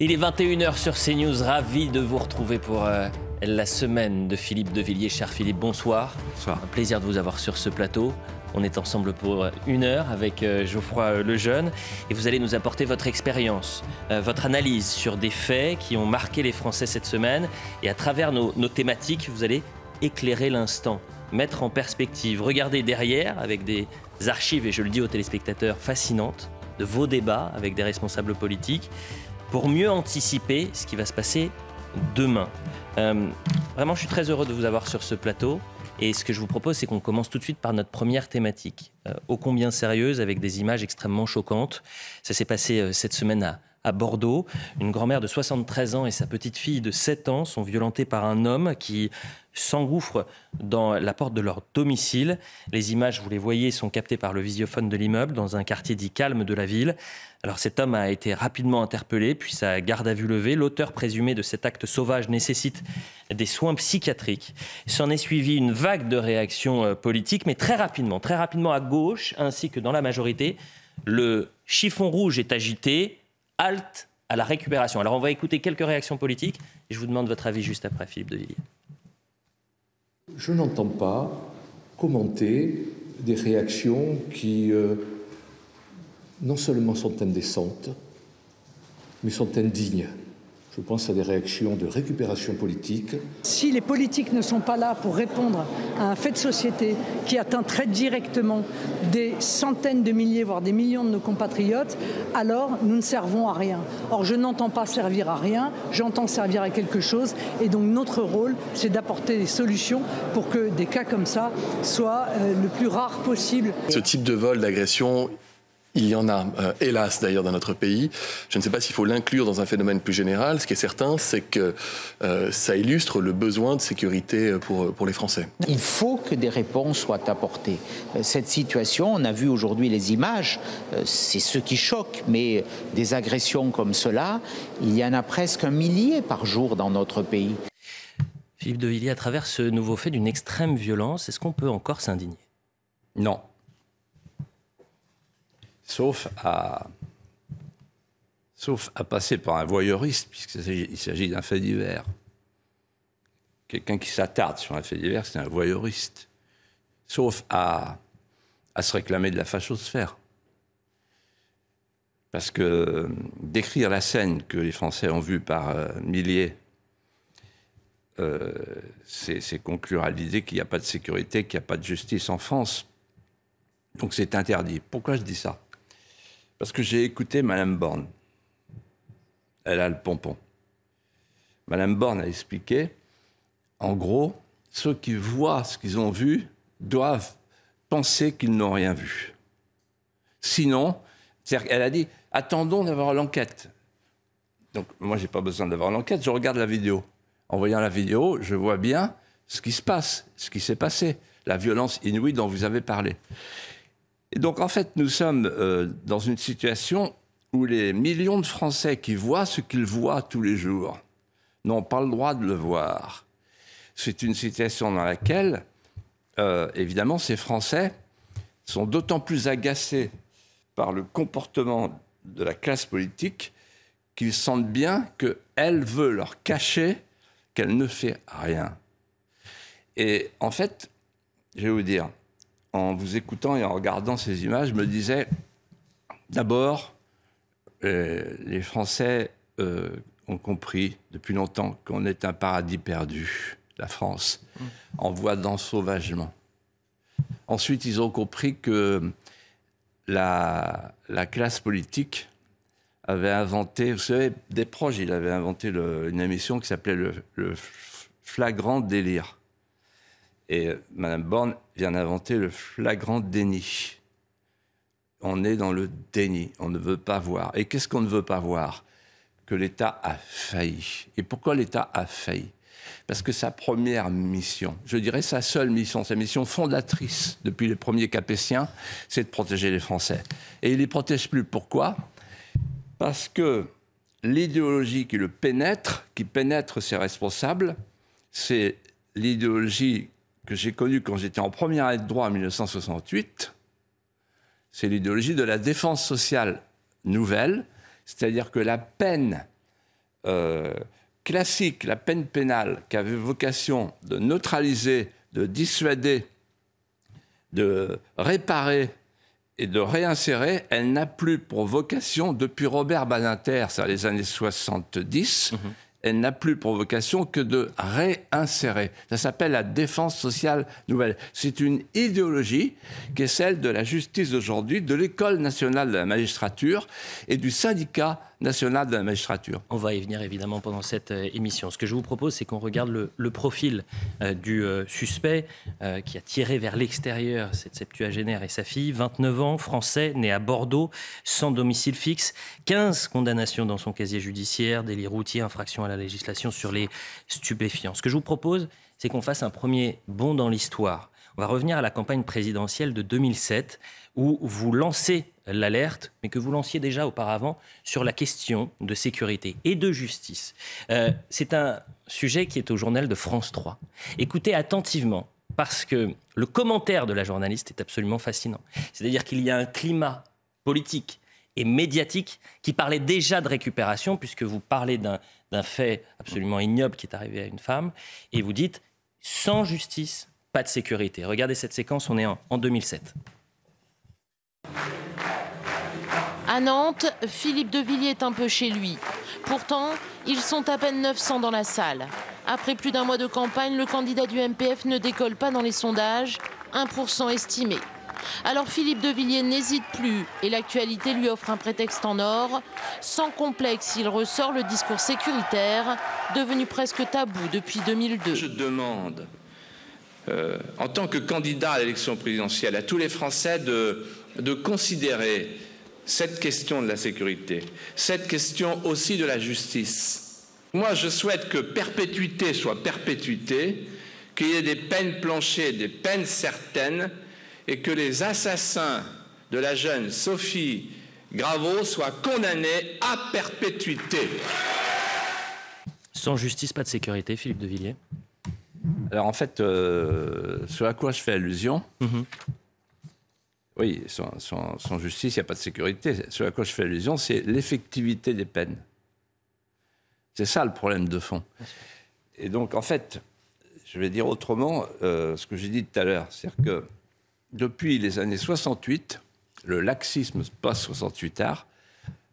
Il est 21h sur CNews, ravi de vous retrouver pour euh, la semaine de Philippe de Villiers. Cher Philippe, bonsoir. Bonsoir. Un plaisir de vous avoir sur ce plateau. On est ensemble pour euh, une heure avec euh, Geoffroy Lejeune et vous allez nous apporter votre expérience, votre analyse sur des faits qui ont marqué les Français cette semaine. Et à travers nos, nos thématiques, vous allez éclairer l'instant, mettre en perspective, regarder derrière avec des archives, et je le dis aux téléspectateurs, fascinantes de vos débats avec des responsables politiques pour mieux anticiper ce qui va se passer demain. Euh, vraiment, je suis très heureux de vous avoir sur ce plateau. Et ce que je vous propose, c'est qu'on commence tout de suite par notre première thématique, Au euh, combien sérieuse, avec des images extrêmement choquantes. Ça s'est passé euh, cette semaine à, à Bordeaux. Une grand-mère de 73 ans et sa petite fille de 7 ans sont violentées par un homme qui s'engouffrent dans la porte de leur domicile. Les images, vous les voyez, sont captées par le visiophone de l'immeuble dans un quartier dit calme de la ville. Alors cet homme a été rapidement interpellé, puis sa garde à vue levée. L'auteur présumé de cet acte sauvage nécessite des soins psychiatriques. S'en est suivie une vague de réactions euh, politiques, mais très rapidement, très rapidement à gauche ainsi que dans la majorité, le chiffon rouge est agité, halte à la récupération. Alors on va écouter quelques réactions politiques et je vous demande votre avis juste après, Philippe de Villiers. Je n'entends pas commenter des réactions qui euh, non seulement sont indécentes, mais sont indignes. Je pense à des réactions de récupération politique. Si les politiques ne sont pas là pour répondre à un fait de société qui atteint très directement des centaines de milliers, voire des millions de nos compatriotes, alors nous ne servons à rien. Or, je n'entends pas servir à rien, j'entends servir à quelque chose. Et donc notre rôle, c'est d'apporter des solutions pour que des cas comme ça soient euh, le plus rares possible. Ce type de vol, d'agression, il y en a, euh, hélas d'ailleurs, dans notre pays. Je ne sais pas s'il faut l'inclure dans un phénomène plus général. Ce qui est certain, c'est que euh, ça illustre le besoin de sécurité euh, pour, pour les Français. Il faut que des réponses soient apportées. Cette situation, on a vu aujourd'hui les images, c'est ce qui choque, mais des agressions comme cela, il y en a presque un millier par jour dans notre pays. Philippe de Villiers, à travers ce nouveau fait d'une extrême violence, est-ce qu'on peut encore s'indigner Non, sauf à, sauf à passer par un voyeuriste, puisqu'il s'agit d'un fait divers. Quelqu'un qui s'attarde sur un fait divers, c'est un voyeuriste, sauf à, se réclamer de la fachosphère. Parce que décrire la scène que les Français ont vue par euh, milliers, euh, c'est conclure à l'idée qu'il n'y a pas de sécurité, qu'il n'y a pas de justice en France. Donc c'est interdit. Pourquoi je dis ça parce que j'ai écouté Madame Borne. Elle a le pompon. Madame Borne a expliqué, en gros, ceux qui voient ce qu'ils ont vu doivent penser qu'ils n'ont rien vu. Sinon, elle a dit, attendons d'avoir l'enquête. Donc moi, je n'ai pas besoin d'avoir l'enquête, je regarde la vidéo. En voyant la vidéo, je vois bien ce qui se passe, ce qui s'est passé, la violence inouïe dont vous avez parlé. Et donc en fait, nous sommes euh, dans une situation où les millions de Français qui voient ce qu'ils voient tous les jours n'ont pas le droit de le voir. C'est une situation dans laquelle, euh, évidemment, ces Français sont d'autant plus agacés par le comportement de la classe politique qu'ils sentent bien qu'elle veut leur cacher qu'elle ne fait rien. Et en fait, je vais vous dire, en vous écoutant et en regardant ces images, je me disais, d'abord, euh, les Français euh, ont compris depuis longtemps qu'on est un paradis perdu, la France, mmh. en voie d'ensauvagement. Ensuite, ils ont compris que la, classe politique avait inventé, vous savez, des proches, il avait inventé une émission qui s'appelait le flagrant délire et euh, Mme Borne vient d'inventer le flagrant déni. On est dans le déni, on ne veut pas voir. Et qu'est-ce qu'on ne veut pas voir Que l'État a failli. Et pourquoi l'État a failli Parce que sa première mission, je dirais sa seule mission, sa mission fondatrice depuis les premiers Capétiens, c'est de protéger les Français. Et il ne les protège plus. Pourquoi Parce que l'idéologie qui le pénètre, qui pénètre ses responsables, c'est l'idéologie que j'ai connue quand j'étais en première année de droit en 1968, c'est l'idéologie de la défense sociale nouvelle, c'est-à-dire que la peine euh, classique, la peine pénale qui avait vocation de neutraliser, de dissuader, de réparer et de réinsérer, elle n'a plus pour vocation, depuis Robert Badinter, ça les années 70, elle n'a plus pour vocation que de réinsérer. Ça s'appelle la défense sociale nouvelle. C'est une idéologie qui est celle de la justice d'aujourd'hui, de l'école nationale de la magistrature et du syndicat national de la magistrature. On va y venir évidemment pendant cette euh, émission. Ce que je vous propose, c'est qu'on regarde le, profil euh, du euh, suspect qui a tiré vers l'extérieur cette septuagénaire et sa fille, 29 ans, français, né à Bordeaux, sans domicile fixe, 15 condamnations dans son casier judiciaire, délit routier, infraction à la législation sur les stupéfiants. Ce que je vous propose, c'est qu'on fasse un premier bond dans l'histoire. On va revenir à la campagne présidentielle de 2007 où vous lancez l'alerte, mais que vous lanciez déjà auparavant sur la question de sécurité et de justice. Euh, c'est un sujet qui est au journal de France 3. Écoutez attentivement, parce que le commentaire de la journaliste est absolument fascinant. C'est-à-dire qu'il y a un climat politique et médiatique qui parlait déjà de récupération, puisque vous parlez d'un fait absolument ignoble qui est arrivé à une femme, et vous dites, sans justice, pas de sécurité. Regardez cette séquence, on est en, en 2007. Nantes, Philippe Devilliers est un peu chez lui. Pourtant, ils sont à peine 900 dans la salle. Après plus d'un mois de campagne, le candidat du MPF ne décolle pas dans les sondages, 1% estimé. Alors Philippe Villiers n'hésite plus et l'actualité lui offre un prétexte en or. Sans complexe, il ressort le discours sécuritaire, devenu presque tabou depuis 2002. Je demande, euh, en tant que candidat à l'élection présidentielle, à tous les Français de, de considérer cette question de la sécurité, cette question aussi de la justice. Moi, je souhaite que perpétuité soit perpétuité, qu'il y ait des peines planchées, des peines certaines, et que les assassins de la jeune Sophie Graveau soient condamnés à perpétuité. Sans justice, pas de sécurité, Philippe de Villiers. Alors en fait, euh, ce à quoi je fais allusion, mhm. Oui, sans, justice, il n'y a pas de sécurité. Ce à quoi je fais allusion, c'est l'effectivité des peines. C'est ça le problème de fond. Et donc, en fait, je vais dire autrement euh, ce que j'ai dit tout à l'heure. C'est-à-dire que depuis les années 68, le laxisme post-68 art,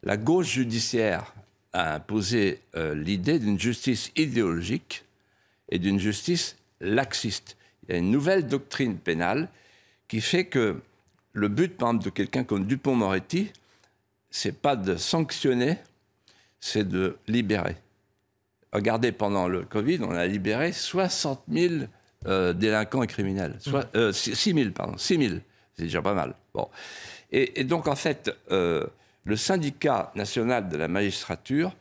la gauche judiciaire a imposé euh, l'idée d'une justice idéologique et d'une justice laxiste. Il y a une nouvelle doctrine pénale qui fait que le but, par exemple, de quelqu'un comme Dupont-Moretti, c'est pas de sanctionner, c'est de libérer. Regardez, pendant le Covid, on a libéré 60 000 euh, délinquants et criminels. 6 000, mmh. euh, pardon, 6 000. C'est déjà pas mal. Bon. Et, donc, en fait, euh, le syndicat national de la magistrature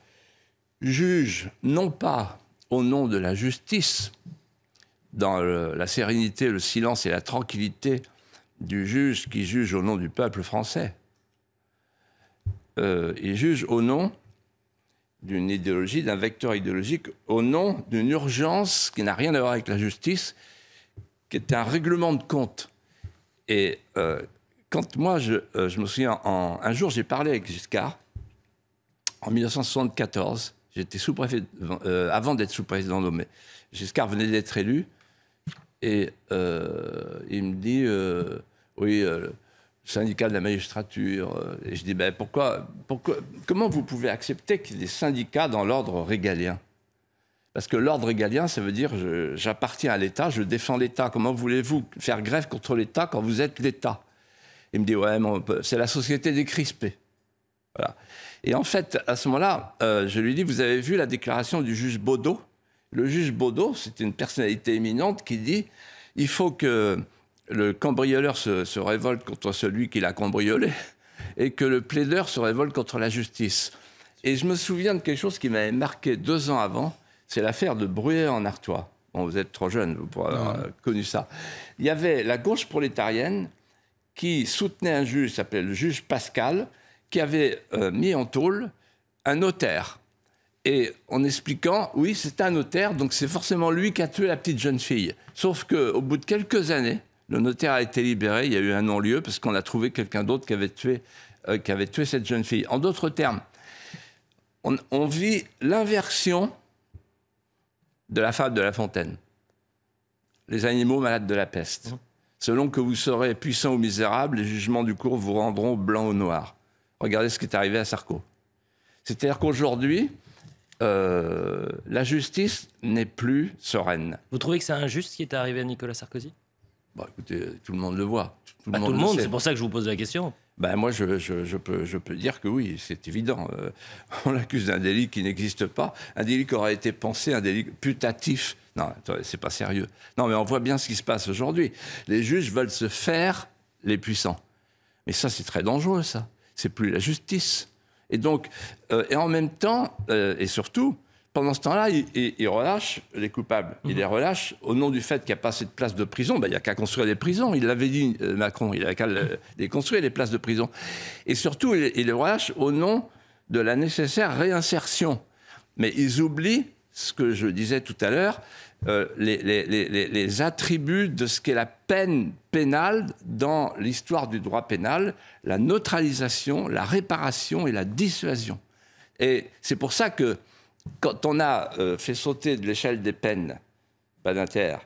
juge non pas au nom de la justice, dans la sérénité, le silence et la tranquillité du juge qui juge au nom du peuple français. Euh, il juge au nom d'une idéologie, d'un vecteur idéologique, au nom d'une urgence qui n'a rien à voir avec la justice, qui est un règlement de compte. Et euh, quand moi, je, euh, me souviens, un jour, j'ai parlé avec Giscard, en 1974, j'étais sous-préfet, avant d'être sous-président nommé. Giscard venait d'être élu, et euh, il me dit, euh, oui, euh, syndicat de la magistrature. Et je dis, ben pourquoi, pourquoi comment vous pouvez accepter qu'il y ait des syndicats dans l'ordre régalien Parce que l'ordre régalien, ça veut dire, j'appartiens à l'État, je défends l'État. Comment voulez-vous faire grève contre l'État quand vous êtes l'État Il me dit, ouais, c'est la société des crispés ». Et en fait, à ce moment-là, je lui dis, vous avez vu la déclaration du juge Baudot le juge Baudot, c'est une personnalité éminente qui dit il faut que le cambrioleur se, révolte contre celui qui l'a cambriolé et que le plaideur se révolte contre la justice. Et je me souviens de quelque chose qui m'avait marqué deux ans avant, c'est l'affaire de Bruyère en Artois. Bon, vous êtes trop jeune, vous avoir connu ça. Il y avait la gauche prolétarienne qui soutenait un juge, s'appelait le juge Pascal, qui avait euh, mis en tôle un notaire et en expliquant, oui, c'est un notaire, donc c'est forcément lui qui a tué la petite jeune fille. Sauf qu'au bout de quelques années, le notaire a été libéré, il y a eu un non-lieu parce qu'on a trouvé quelqu'un d'autre qui, avait tué, euh, qui avait tué cette jeune fille. En d'autres termes, on, vit l'inversion de la fable de La Fontaine. Les animaux malades de la peste. Mmh. Selon que vous serez puissant ou misérable, les jugements du cours vous rendront blanc ou noir. Regardez ce qui est arrivé à Sarko. C'est-à-dire qu'aujourd'hui, euh, la justice n'est plus sereine. Vous trouvez que c'est injuste ce qui est arrivé à Nicolas Sarkozy bah, Écoutez, tout le monde le voit. Tout, le, bah, monde, c'est pour ça que je vous pose la question. Ben moi, je, peux, dire que oui, c'est évident. Euh, on l'accuse d'un délit qui n'existe pas, un délit qui aurait été pensé, un délit putatif. Non, c'est pas sérieux. Non, mais on voit bien ce qui se passe aujourd'hui. Les juges veulent se faire les puissants. Mais ça, c'est très dangereux, ça. C'est plus la justice. Et donc, euh, et en même temps, euh, et surtout, pendant ce temps-là, il, relâche les coupables. Il mhm. les relâche au nom du fait qu'il n'y a pas assez de places de prison. Ben, il n'y a qu'à construire des prisons. Il l'avait dit, euh, Macron. Il n'y qu'à mhm. les construire, les places de prison. Et surtout, il, il, les relâche au nom de la nécessaire réinsertion. Mais ils oublient ce que je disais tout à l'heure, euh, les, attributs de ce qu'est la peine pénale dans l'histoire du droit pénal, la neutralisation, la réparation et la dissuasion. Et c'est pour ça que quand on a euh, fait sauter de l'échelle des peines, Badinter,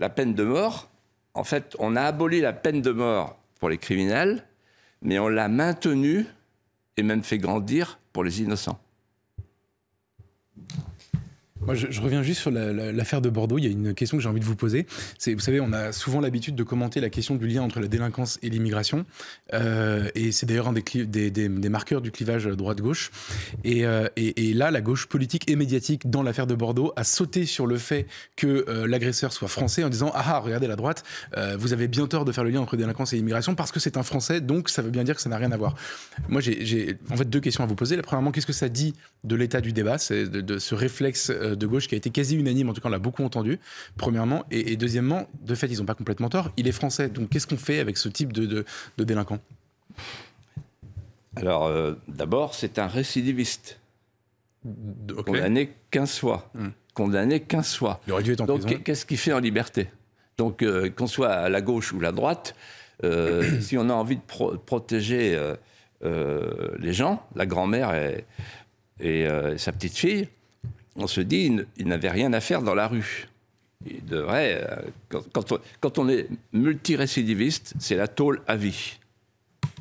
la peine de mort, en fait, on a aboli la peine de mort pour les criminels, mais on l'a maintenue et même fait grandir pour les innocents. Moi, je, reviens juste sur l'affaire de Bordeaux. Il y a une question que j'ai envie de vous poser. vous savez, on a souvent l'habitude de commenter la question du lien entre la délinquance et l'immigration. Euh, et c'est d'ailleurs un des, des, marqueurs du clivage droite-gauche. Euh, et, là, la gauche politique et médiatique dans l'affaire de Bordeaux a sauté sur le fait que euh, l'agresseur soit français en disant Ah, ah regardez la droite, vous avez bien tort de faire le lien entre délinquance et immigration parce que c'est un français, donc ça veut bien dire que ça n'a rien à voir. Moi, j'ai, en fait deux questions à vous poser. La premièrement, qu'est-ce que ça dit de l'état du débat, c'est de ce réflexe euh, de gauche qui a été quasi unanime, en tout cas on l'a beaucoup entendu, premièrement. Et, deuxièmement, de fait, ils n'ont pas complètement tort. Il est français, donc qu'est-ce qu'on fait avec ce type de, délinquant Alors euh, d'abord, c'est un récidiviste. Condamné qu'un fois. Hmm. Condamné qu'un fois. Donc hein. qu'est-ce qu'il fait en liberté Donc euh, qu'on soit à la gauche ou la droite, si on a envie de protéger les gens, la grand-mère et sa petite-fille, on se dit il n'avait rien à faire dans la rue. Il devrait. Euh, quand, on, est multi est multirécidiviste, c'est la tôle à vie.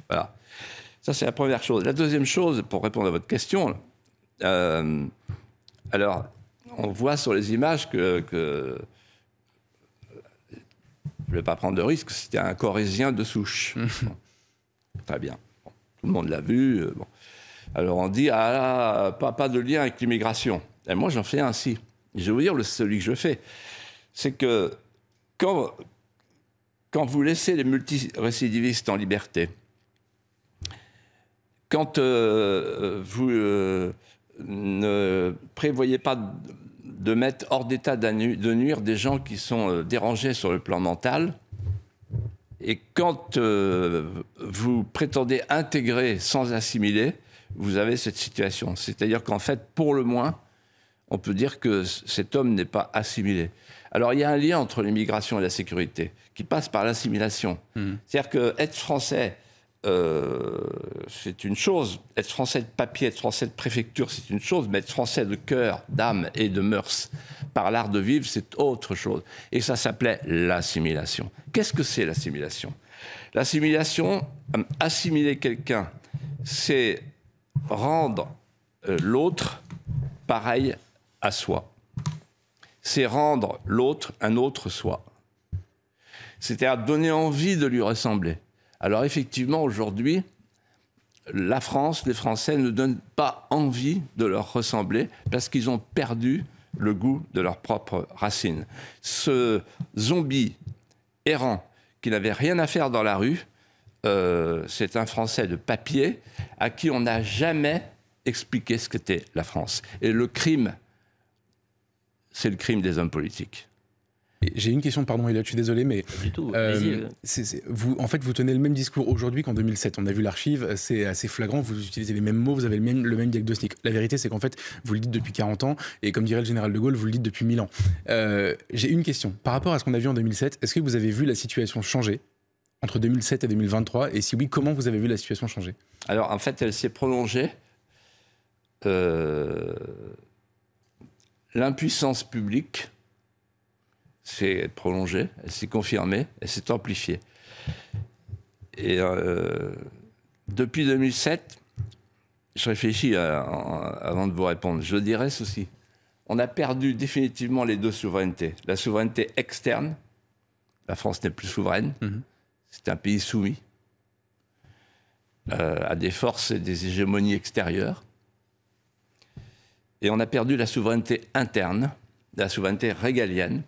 Voilà. Ça, c'est la première chose. La deuxième chose, pour répondre à votre question, euh, alors, on voit sur les images que. je ne vais pas prendre de risque, c'était un corésien de souche. Très bien. Tout le monde l'a vu. Euh, alors on dit, ah pas de lien avec l'immigration. Et ben, moi, j'en fais ainsi. Je vais vous dire celui que je fais. C'est que quand, quand vous laissez les multirécidivistes en liberté, quand euh, vous euh, ne prévoyez pas de mettre hors d'état de nuire des gens qui sont euh, dérangés sur le plan mental, et quand vous prétendez intégrer sans assimiler, vous avez cette situation. C'est-à-dire qu'en fait, pour le moins, on peut dire que cet homme n'est pas assimilé. Alors il y a un lien entre l'immigration et la sécurité qui passe par l'assimilation. Hmm. C'est-à-dire que être français, euh, c'est une chose. Être français de papier, être français de préfecture, c'est une chose. Mais être français de cœur, d'âme et de mœurs, par l'art de vivre, c'est autre chose. Et ça s'appelait l'assimilation. Qu'est-ce que c'est l'assimilation L'assimilation, euh, assimiler quelqu'un, c'est rendre euh, l'autre pareil à soi. C'est rendre l'autre un autre soi. C'était à donner envie de lui ressembler. Alors effectivement, aujourd'hui, la France, les Français ne donnent pas envie de leur ressembler parce qu'ils ont perdu le goût de leur propre racine. Ce zombie errant qui n'avait rien à faire dans la rue, euh, c'est un Français de papier à qui on n'a jamais expliqué ce qu'était la France. Et le crime c'est le crime des hommes politiques. J'ai une question, pardon, Elliot, je suis désolé, mais tout, euh, euh. vous, en fait, vous tenez le même discours aujourd'hui qu'en 2007. On a vu l'archive, c'est assez flagrant, vous utilisez les mêmes mots, vous avez le même, le même diagnostic. La vérité, c'est qu'en fait, vous le dites depuis 40 ans, et comme dirait le général de Gaulle, vous le dites depuis 1000 ans. Euh, j'ai une question. Par rapport à ce qu'on a vu en 2007, est-ce que vous avez vu la situation changer entre 2007 et 2023 Et si oui, comment vous avez vu la situation changer Alors, en fait, elle s'est prolongée. Euh l'impuissance publique s'est prolongée, elle s'est confirmée, elle s'est amplifiée. Et euh, depuis 2007, je réfléchis avant de vous répondre, je dirais ceci. On a perdu définitivement les deux souverainetés. La souveraineté externe, la France n'est plus souveraine, mhm. c'est un pays soumis euh, à des forces et des hégémonies extérieures. Et on a perdu la souveraineté interne, la souveraineté régalienne,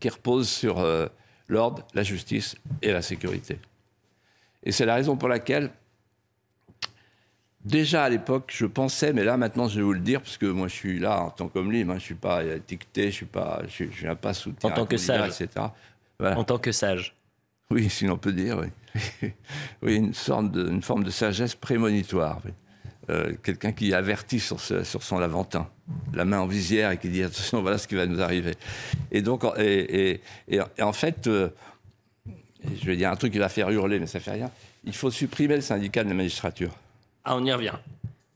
qui repose sur euh, l'ordre, la justice et la sécurité. Et c'est la raison pour laquelle, déjà à l'époque, je pensais, mais là maintenant je vais vous le dire, parce que moi je suis là en tant qu'homme libre, hein, je ne suis pas étiqueté, je ne pas, je viens pas soutenir. En tant que sage. Etc. En tant que sage. Oui, si l'on peut dire, oui. oui, une, sorte de, une forme de sagesse prémonitoire. Oui. Euh, quelqu'un qui avertit sur, son laventin, la main en visière, et qui dit attention, voilà ce qui va nous arriver. Et donc, et, en fait, euh, je vais dire un truc qui va faire hurler, mais ça fait rien. Il faut supprimer le syndicat de la magistrature. Ah, on y revient.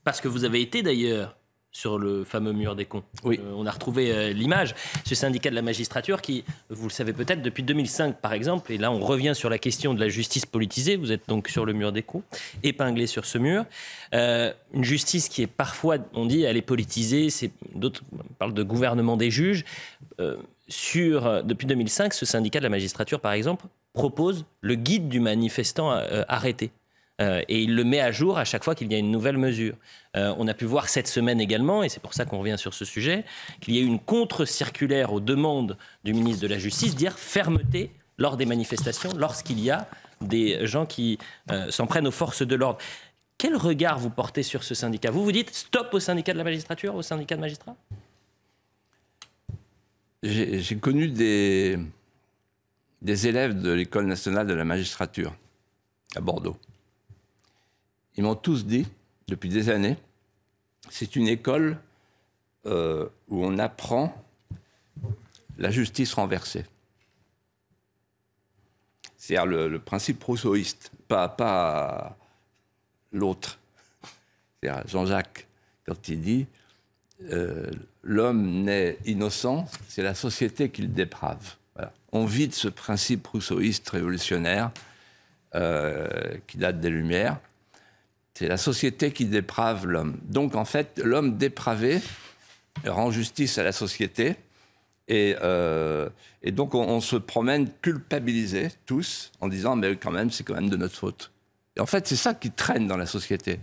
Parce que vous avez été d'ailleurs sur le fameux mur des cons. Oui. Euh, on a retrouvé euh, l'image. Ce syndicat de la magistrature qui, vous le savez peut-être, depuis 2005 par exemple, et là on revient sur la question de la justice politisée, vous êtes donc sur le mur des cons, épinglé sur ce mur. Euh, une justice qui est parfois, on dit, elle est politisée, c'est, d'autres parlent de gouvernement des juges. depuis 2005, ce syndicat de la magistrature par exemple propose le guide du manifestant arrêté. Euh, et il le met à jour à chaque fois qu'il y a une nouvelle mesure. Euh, on a pu voir cette semaine également, et c'est pour ça qu'on revient sur ce sujet, qu'il y a eu une contre-circulaire aux demandes du ministre de la Justice, dire fermeté lors des manifestations, lorsqu'il y a des gens qui euh, s'en prennent aux forces de l'ordre. Quel regard vous portez sur ce syndicat Vous vous dites stop au syndicat de la magistrature, au syndicat de magistrats J'ai connu des, des élèves de l'École nationale de la magistrature à Bordeaux ils m'ont tous dit, depuis des années, c'est une école euh, où on apprend la justice renversée. C'est-à-dire le, principe rousseauiste, pas, l'autre. Jean-Jacques, quand il dit euh, l'homme naît innocent, c'est la société qui le déprave. On vide ce principe rousseauiste révolutionnaire euh, qui date des Lumières c'est la société qui déprave l'homme. Donc en fait, l'homme dépravé rend justice à la société. Et, euh, donc on, se promène culpabilisés tous en disant mais quand même c'est quand même de notre faute. Et en fait c'est ça qui traîne dans la société.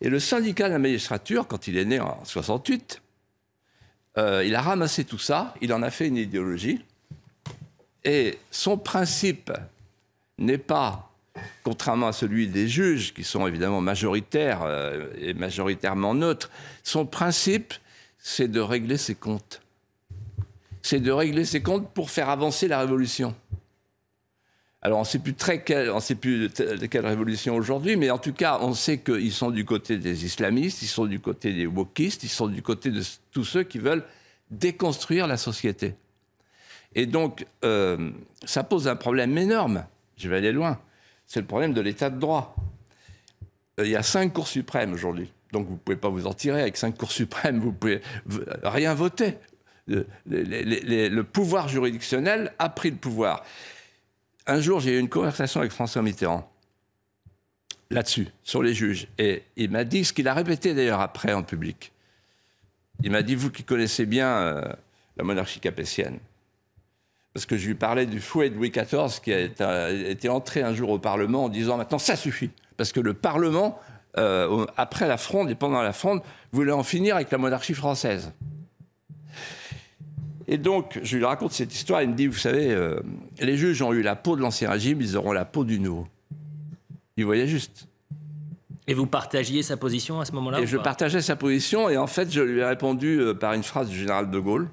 Et le syndicat de la magistrature, quand il est né en 68, euh, il a ramassé tout ça, il en a fait une idéologie. Et son principe n'est pas contrairement à celui des juges, qui sont évidemment majoritaires euh, et majoritairement neutres, son principe, c'est de régler ses comptes. C'est de régler ses comptes pour faire avancer la révolution. Alors on ne sait plus très quelle, on sait plus de, quelle révolution aujourd'hui, mais en tout cas on sait qu'ils sont du côté des islamistes, ils sont du côté des wokistes, ils sont du côté de tous ceux qui veulent déconstruire la société. Et donc euh, ça pose un problème énorme. Je vais aller loin c'est le problème de l'état de droit. Euh, il y a cinq cours suprêmes aujourd'hui. Donc vous ne pouvez pas vous en tirer avec cinq cours suprêmes, vous ne pouvez rien voter. Euh, le, pouvoir juridictionnel a pris le pouvoir. Un jour, j'ai eu une conversation avec François Mitterrand là-dessus, sur les juges. Et il m'a dit ce qu'il a répété d'ailleurs après en public. Il m'a dit, vous qui connaissez bien euh, la monarchie capétienne, parce que je lui parlais du fouet de Louis XIV qui a été entré un jour au Parlement en disant maintenant ça suffit, parce que le Parlement, euh, après la fronde et pendant la fronde, voulait en finir avec la monarchie française. Et donc, je lui raconte cette histoire, il me dit, vous savez, euh, les juges ont eu la peau de l'ancien régime, ils auront la peau du nouveau. Il voyait juste. Et vous partagiez sa position à ce moment-là Et je partageais sa position, et en fait, je lui ai répondu euh, par une phrase du général de Gaulle,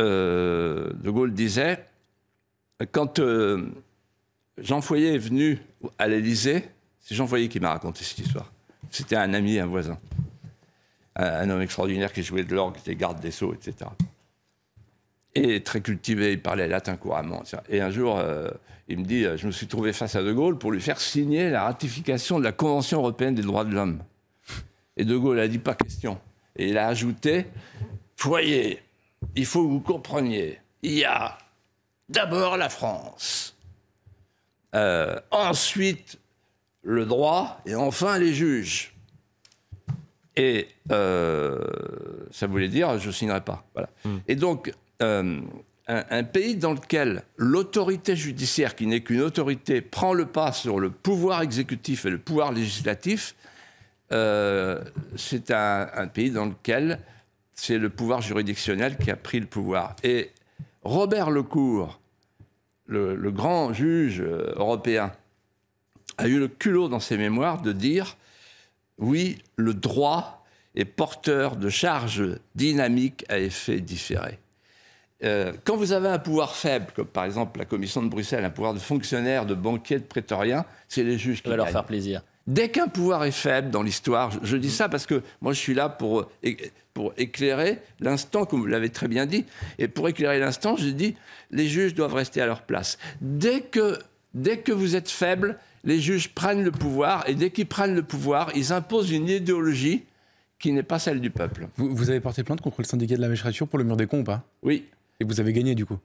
euh, de Gaulle disait, quand euh, Jean Foyer est venu à l'Élysée, c'est Jean Foyer qui m'a raconté cette histoire. C'était un ami, un voisin, un, homme extraordinaire qui jouait de l'orgue, était garde des sceaux, etc. Et très cultivé, il parlait latin couramment. Et un jour, euh, il me dit, je me suis trouvé face à De Gaulle pour lui faire signer la ratification de la Convention européenne des droits de l'homme. Et De Gaulle a dit pas question. Et il a ajouté, Foyer, il faut que vous compreniez, il y a d'abord la France, euh, ensuite le droit et enfin les juges. Et euh, ça voulait dire je ne signerai pas. Hmm. Et donc, euh, un, pays dans lequel l'autorité judiciaire, qui n'est qu'une autorité, prend le pas sur le pouvoir exécutif et le pouvoir législatif, c'est un, pays dans lequel c'est le pouvoir juridictionnel qui a pris le pouvoir. Et Robert Lecourt, le, grand juge euh, européen, a eu le culot dans ses mémoires de dire oui, le droit est porteur de charges dynamiques à effet différé. Euh, quand vous avez un pouvoir faible, comme par exemple la commission de Bruxelles, un pouvoir de fonctionnaire, de banquier, de prétorien, c'est les juges qui. Ça va leur faire plaisir. Dès qu'un pouvoir est faible dans l'histoire, je, dis ça parce que moi je suis là pour, pour éclairer l'instant, comme vous l'avez très bien dit, et pour éclairer l'instant, je dis, les juges doivent rester à leur place. Dès que, dès que vous êtes faible, les juges prennent le pouvoir, et dès qu'ils prennent le pouvoir, ils imposent une idéologie qui n'est pas celle du peuple. Vous, avez porté plainte contre le syndicat de la magistrature pour le mur des cons ou pas Oui. Et vous avez gagné du coup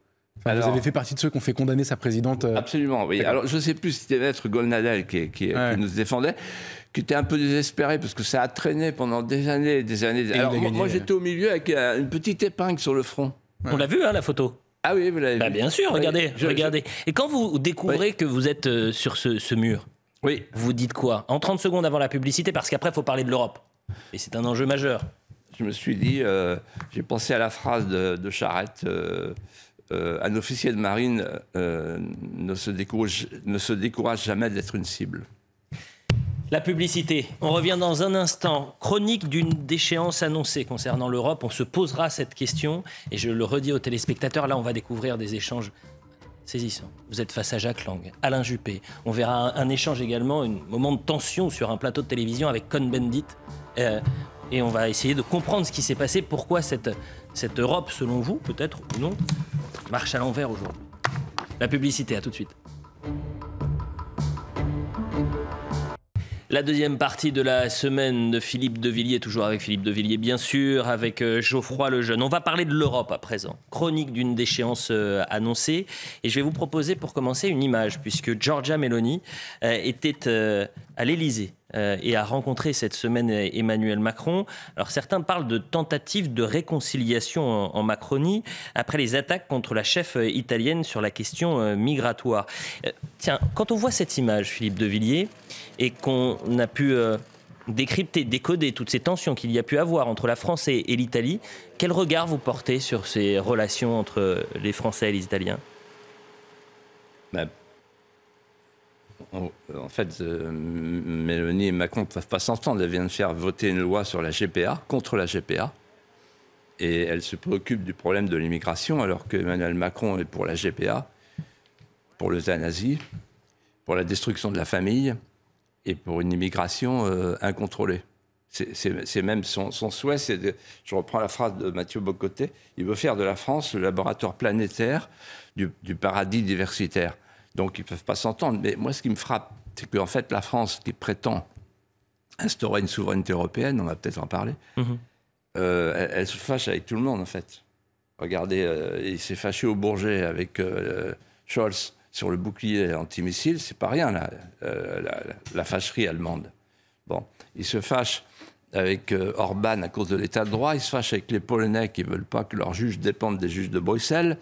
vous avez fait partie de ceux qui ont fait condamner sa présidente. Euh, Absolument, oui. Alors, je ne sais plus si c'était Maître Golnadel qui, nous défendait, qui était un peu désespéré parce que ça a traîné pendant des années et des années. moi, euh. j'étais au milieu avec euh, une petite épingle sur le front. On l'a vu, hein, la photo Ah oui, vous l'avez bah, vu. Bien sûr, regardez. je, regardez. Et quand vous découvrez que vous êtes sur ce, mur, oui. vous dites quoi En 30 secondes avant la publicité, parce qu'après, il faut parler de l'Europe. Et c'est un enjeu majeur. Je me suis dit, j'ai pensé à la phrase de, de Charette. Euh, un officier de marine euh, ne, se décourage, ne se décourage jamais d'être une cible. La publicité. On revient dans un instant. Chronique d'une déchéance annoncée concernant l'Europe. On se posera cette question. Et je le redis aux téléspectateurs, là, on va découvrir des échanges saisissants. Vous êtes face à Jacques Lang, Alain Juppé. On verra un, échange également, un moment de tension sur un plateau de télévision avec Cohn-Bendit. Euh, et on va essayer de comprendre ce qui s'est passé, pourquoi cette, cette Europe, selon vous, peut-être ou non, marche à l'envers aujourd'hui. La publicité, à tout de suite. La deuxième partie de la semaine de Philippe de Villiers, toujours avec Philippe de Villiers, bien sûr, avec euh, Geoffroy Lejeune. On va parler de l'Europe à présent, chronique d'une déchéance euh, annoncée. Et je vais vous proposer pour commencer une image, puisque Giorgia Meloni euh, était à l'Élysée euh, et a rencontré cette semaine euh, Emmanuel Macron. Alors certains parlent de tentatives de réconciliation en, Macronie après les attaques contre la chef euh, italienne sur la question migratoire. tiens, quand on voit cette image, Philippe de Villiers, et qu'on a pu décrypter, décoder toutes ces tensions qu'il y a pu avoir entre la France et, l'Italie, quel regard vous portez sur ces relations entre les Français et les Italiens bah, en fait, euh, Mélanie et Macron ne peuvent pas s'entendre. Elle vient de faire voter une loi sur la GPA, contre la GPA. Et elle se préoccupe du problème de l'immigration, alors que Emmanuel Macron est pour la GPA, pour l'euthanasie, pour la destruction de la famille et pour une immigration euh, incontrôlée. C'est même son, souhait, je reprends la phrase de Mathieu Bocoté, il veut faire de la France le laboratoire planétaire du paradis diversitaire. Donc ils ne peuvent pas s'entendre. Mais moi, ce qui me frappe, c'est qu'en fait, la France, qui prétend instaurer une souveraineté européenne, on va peut-être en parler, mhm. euh, elle, se fâche avec tout le monde, en fait. Regardez, euh, il s'est fâché au Bourget avec euh, Scholz sur le bouclier antimissile, c'est pas rien, là, la, la, la, fâcherie allemande. Bon, il se fâche avec Orban à cause de l'état de droit, il se fâche avec les Polonais qui ne veulent pas que leurs juges dépendent des juges de Bruxelles.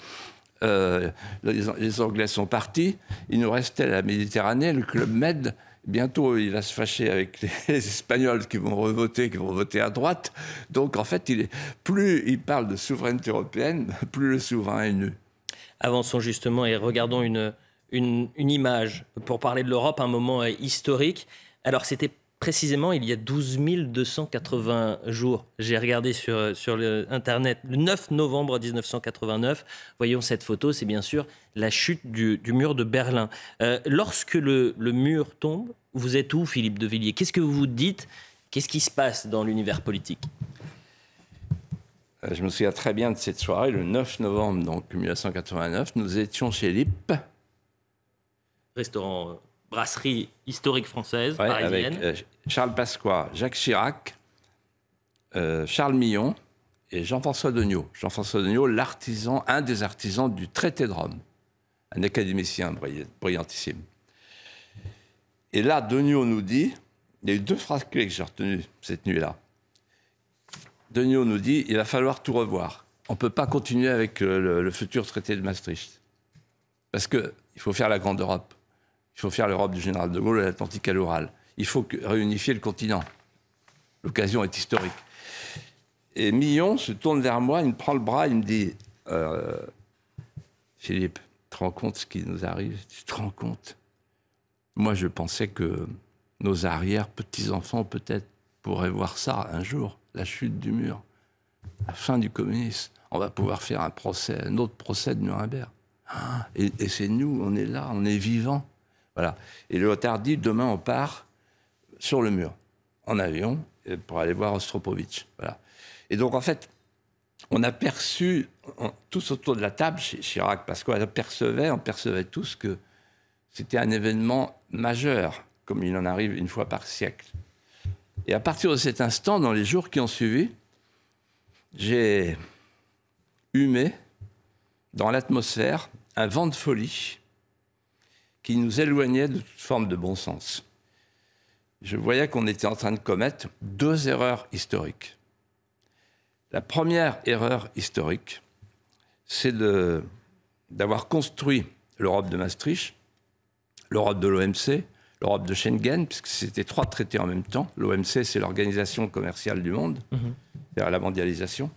Euh, les, Anglais sont partis, il nous restait la Méditerranée, le Club Med. Bientôt, il va se fâcher avec les, Espagnols qui vont revoter, qui vont voter à droite. Donc, en fait, il plus il parle de souveraineté européenne, plus le souverain est nu. Avançons justement et regardons une, une, une image pour parler de l'Europe, un moment euh, historique. Alors, c'était précisément il y a 12 280 jours. J'ai regardé sur, euh, sur le Internet le 9 novembre 1989. Voyons cette photo, c'est bien sûr la chute du, mur de Berlin. Euh, lorsque le, le, mur tombe, vous êtes où, Philippe de Villiers Qu'est-ce que vous vous dites Qu'est-ce qui se passe dans l'univers politique euh, Je me souviens très bien de cette soirée, le 9 novembre donc, 1989. Nous étions chez LIP. Restaurant brasserie historique française, parisienne. Euh, Charles Pasqua, Jacques Chirac, euh, Charles Millon et Jean-François Degnaud. Jean-François Degnaud, l'artisan, un des artisans du traité de Rome, un académicien brillantissime. Et là, Degnaud nous dit, il y a eu deux phrases clés que j'ai retenues cette nuit-là. Degnaud nous dit, il va falloir tout revoir. On ne peut pas continuer avec euh, le futur traité de Maastricht. Parce qu'il faut faire la grande Europe. Il faut faire l'Europe du général de Gaulle et l'Atlantique à l'oral. Il faut que, réunifier le continent. L'occasion est historique. Et Millon se tourne vers moi, il me prend le bras, il me dit euh, Philippe, tu te rends compte ce qui nous arrive Tu te rends compte Moi, je pensais que nos arrière-petits-enfants, peut-être, pourraient voir ça un jour, la chute du mur, la fin du communisme. On va pouvoir faire un procès, un autre procès de Nuremberg. Ah, et, et c'est nous, on est là, on est vivant. Voilà. Et le Lothar dit demain, on part sur le mur, en avion, euh, pour aller voir Ostropovitch. Et donc, en fait, on a perçu, tous autour de la table, Chirac, parce qu'on percevait on percevait tous que c'était un événement majeur, comme il en arrive une fois par siècle. Et à partir de cet instant, dans les jours qui ont suivi, j'ai humé dans l'atmosphère un vent de folie qui nous éloignait de toute forme de bon sens. Je voyais qu'on était en train de commettre deux erreurs historiques. La première erreur historique, c'est d'avoir construit l'Europe de Maastricht, l'Europe de l'OMC, l'Europe de Schengen, puisque c'était trois traités en même temps. L'OMC, c'est l'Organisation commerciale du monde, mhm. c'est-à-dire la mondialisation.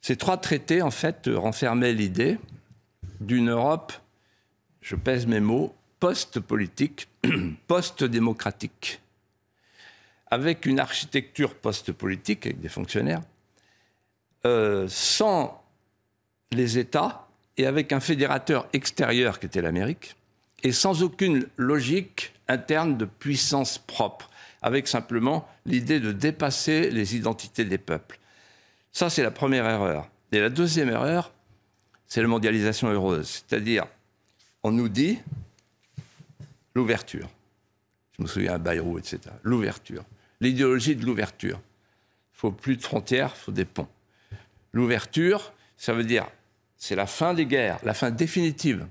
Ces trois traités, en fait, renfermaient l'idée d'une Europe je pèse mes mots, post-politique, post-démocratique. Avec une architecture post-politique, avec des fonctionnaires, euh, sans les États et avec un fédérateur extérieur qui était l'Amérique, et sans aucune logique interne de puissance propre, avec simplement l'idée de dépasser les identités des peuples. Ça, c'est la première erreur. Et la deuxième erreur, c'est la mondialisation heureuse, c'est-à-dire on nous dit l'ouverture. Je me souviens à Bayrou, etc. L'ouverture. L'idéologie de l'ouverture. Il faut plus de frontières, il faut des ponts. L'ouverture, ça veut dire, c'est la fin des guerres, la fin définitive.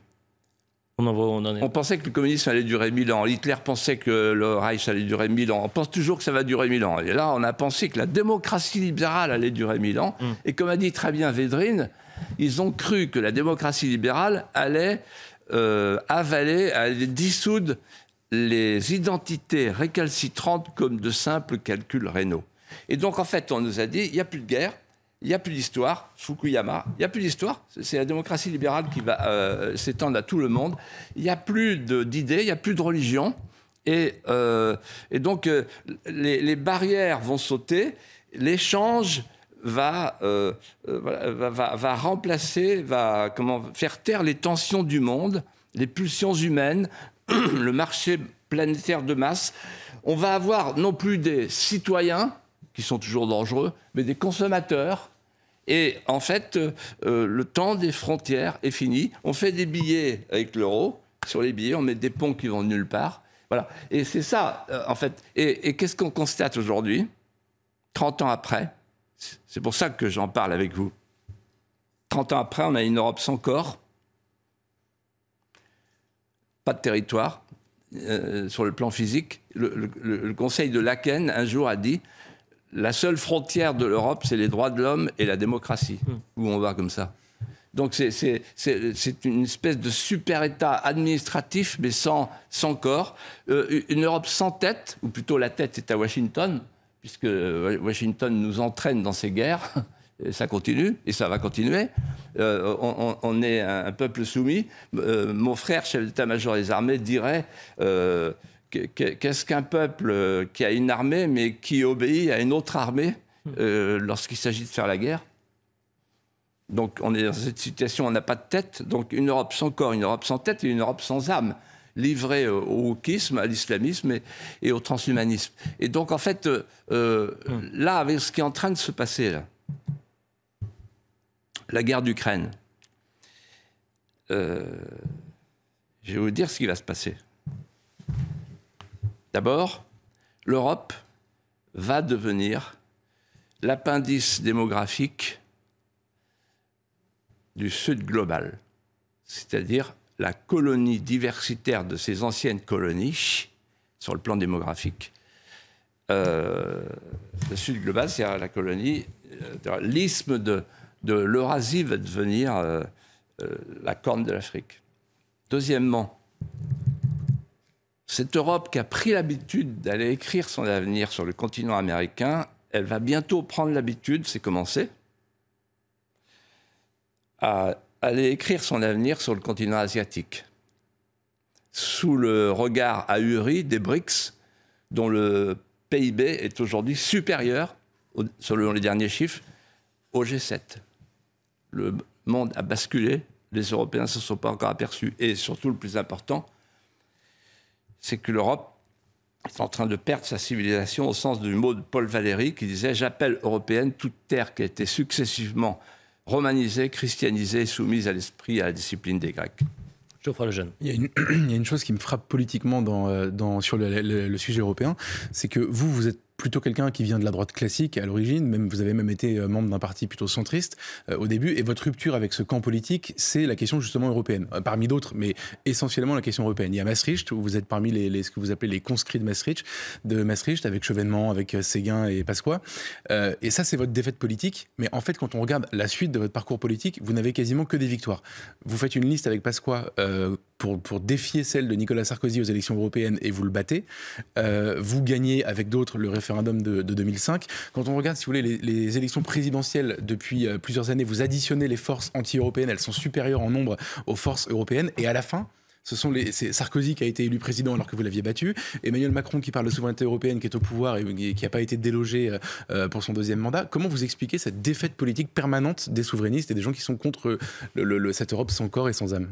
On, pensait que le communisme allait durer mille ans. Hitler pensait que le Reich allait durer mille ans. On pense toujours que ça va durer mille ans. Et là, on a pensé que la démocratie libérale allait durer mille ans. Mm. Et comme a dit très bien Védrine, ils ont cru que la démocratie libérale allait euh, avaler, à dissoudre les identités récalcitrantes comme de simples calculs rénaux. Et donc, en fait, on nous a dit, il n'y a plus de guerre, il n'y a plus d'histoire, Fukuyama, il n'y a plus d'histoire, c'est la démocratie libérale qui va euh, s'étendre à tout le monde, il n'y a plus d'idées, il n'y a plus de religion, et, euh, donc les, barrières vont sauter, l'échange euh, euh, va, remplacer, va comment, faire taire les tensions du monde, les pulsions humaines, le marché planétaire de masse. On va avoir non plus des citoyens, qui sont toujours dangereux, mais des consommateurs. Et en fait, euh, le temps des frontières est fini. On fait des billets avec l'euro. Sur les billets, on met des ponts qui vont nulle part. Voilà. Et c'est ça, en fait. Et, et qu'est-ce qu'on constate aujourd'hui, 30 ans après c'est pour ça que j'en parle avec vous. 30 ans après, on a une Europe sans corps, pas de territoire euh, sur le plan physique. Le, Conseil de Laken, un jour, a dit la seule frontière de l'Europe, c'est les droits de l'homme et la démocratie. Hmm. Où on va comme ça. Donc c'est une espèce de super-État administratif, mais sans, corps. Euh, une Europe sans tête, ou plutôt la tête est à Washington, puisque euh, Washington nous entraîne dans ces guerres. Et ça continue et ça va continuer. Euh, on, est un, peuple soumis. Euh, mon frère, chef d'état-major des armées, dirait qu'est-ce qu'un peuple qui a une armée mais qui obéit à une autre armée lorsqu'il s'agit de faire la guerre Donc on est dans cette situation, on n'a pas de tête. Donc une Europe sans corps, une Europe sans tête et une Europe sans âme livré euh, au wokisme, à l'islamisme et, au transhumanisme. Et donc, en fait, euh, euh, là, avec ce qui est en train de se passer, la guerre d'Ukraine, je vais vous dire ce qui va se passer. D'abord, l'Europe va devenir l'appendice démographique du Sud global, c'est-à-dire la colonie diversitaire de ces anciennes colonies, sur le plan démographique, euh, le sud global, cest à la colonie, euh, l'isthme de, l'Eurasie va devenir euh, la corne de l'Afrique. Deuxièmement, cette Europe qui a pris l'habitude d'aller écrire son avenir sur le continent américain, elle va bientôt prendre l'habitude, c'est commencé, à allait écrire son avenir sur le continent asiatique, sous le regard ahuri des BRICS, dont le PIB est aujourd'hui supérieur, selon les derniers chiffres, au G7. Le monde a basculé, les Européens ne se sont pas encore aperçus, et surtout le plus important, c'est que l'Europe est en train de perdre sa civilisation au sens du mot de Paul Valéry qui disait J'appelle européenne toute terre qui a été successivement romanisée, christianisée, soumise à l'esprit, à la discipline des Grecs. Geoffroy Lejeune. Il y, a une, il y a une chose qui me frappe politiquement dans, euh, dans, sur le sujet européen, c'est que vous, vous êtes plutôt quelqu'un qui vient de la droite classique à l'origine, même, vous avez même été euh, membre d'un parti plutôt centriste euh, au début, et votre rupture avec ce camp politique, c'est la question justement européenne, euh, parmi d'autres, mais essentiellement la question européenne. Il y a Maastricht, où vous êtes parmi les, ce que vous appelez les conscrits de Maastricht, de Maastricht avec Chevènement, avec Séguin et Pasqua, et ça c'est votre défaite politique, mais en fait quand on regarde la suite de votre parcours politique, vous n'avez quasiment que des victoires. Vous faites une liste avec Pasqua pour, défier celle de Nicolas Sarkozy aux élections européennes et vous le battez. Euh, vous gagnez avec d'autres le référendum de, 2005. Quand on regarde, si vous voulez, les, élections présidentielles depuis euh, plusieurs années, vous additionnez les forces anti-européennes, elles sont supérieures en nombre aux forces européennes. Et à la fin, ce sont les, c'est Sarkozy qui a été élu président alors que vous l'aviez battu, Emmanuel Macron qui parle de souveraineté européenne, qui est au pouvoir et qui n'a pas été délogé euh, pour son deuxième mandat. Comment vous expliquez cette défaite politique permanente des souverainistes et des gens qui sont contre cette Europe sans corps et sans âme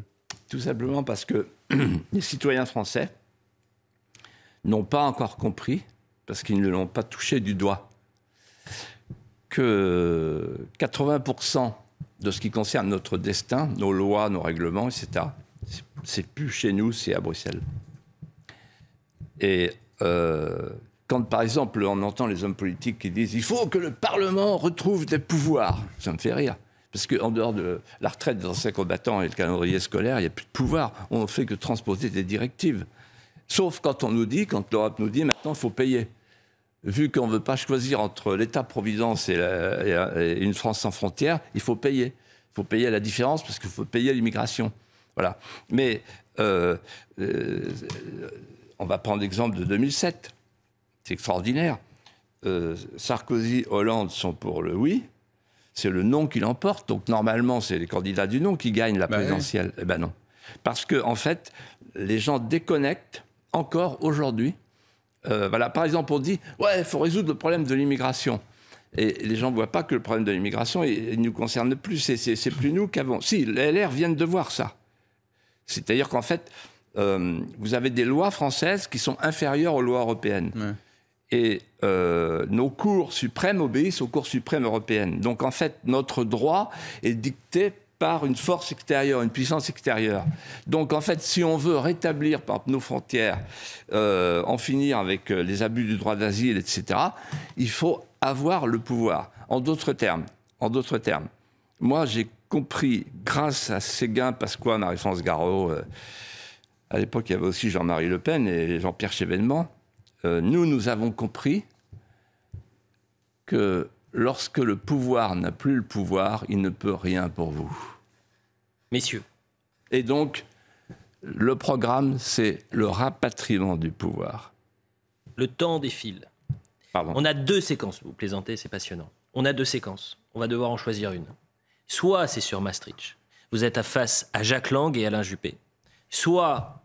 tout simplement parce que les citoyens français n'ont pas encore compris, parce qu'ils ne l'ont pas touché du doigt, que 80% de ce qui concerne notre destin, nos lois, nos règlements, etc., c'est plus chez nous, c'est à Bruxelles. Et euh, quand, par exemple, on entend les hommes politiques qui disent il faut que le Parlement retrouve des pouvoirs, ça me fait rire. Parce qu'en dehors de la retraite des anciens combattants et le calendrier scolaire, il n'y a plus de pouvoir. On ne fait que transposer des directives. Sauf quand on nous dit, quand l'Europe nous dit maintenant il faut payer. Vu qu'on ne veut pas choisir entre l'État-providence et, une France sans frontières, il faut payer. Il faut payer la différence parce qu'il faut payer l'immigration. Voilà. Mais euh, euh, on va prendre l'exemple de 2007. C'est extraordinaire. Euh, Sarkozy, Hollande sont pour le oui c'est le nom qui l'emporte. Donc normalement, c'est les candidats du nom qui gagnent la bah présidentielle. Eh ben non. Parce que, en fait, les gens déconnectent encore aujourd'hui. Euh, voilà, par exemple, on dit Ouais, il faut résoudre le problème de l'immigration. Et les gens ne voient pas que le problème de l'immigration, il, nous concerne plus. C'est plus nous qu'avons. Si, les LR viennent de voir ça. C'est-à-dire qu'en fait, euh, vous avez des lois françaises qui sont inférieures aux lois européennes. Ouais. Et euh, nos cours suprêmes obéissent aux cours suprêmes européennes. Donc en fait, notre droit est dicté par une force extérieure, une puissance extérieure. Donc en fait, si on veut rétablir par nos frontières, euh, en finir avec euh, les abus du droit d'asile, etc., il faut avoir le pouvoir. En d'autres termes, en d'autres termes, moi j'ai compris grâce à Séguin, Pasqua, Marie-France Garot. à l'époque, il y avait aussi Jean-Marie Le Pen et Jean-Pierre Chevènement euh, nous, nous avons compris que lorsque le pouvoir n'a plus le pouvoir, il ne peut rien pour vous. Messieurs. Et donc, le programme, c'est le rapatriement du pouvoir. Le temps défile. Pardon. On a deux séquences, vous plaisantez, c'est passionnant. On a deux séquences, on va devoir en choisir une. Soit c'est sur Maastricht, vous êtes à face à Jacques Lang et Alain Juppé. Soit,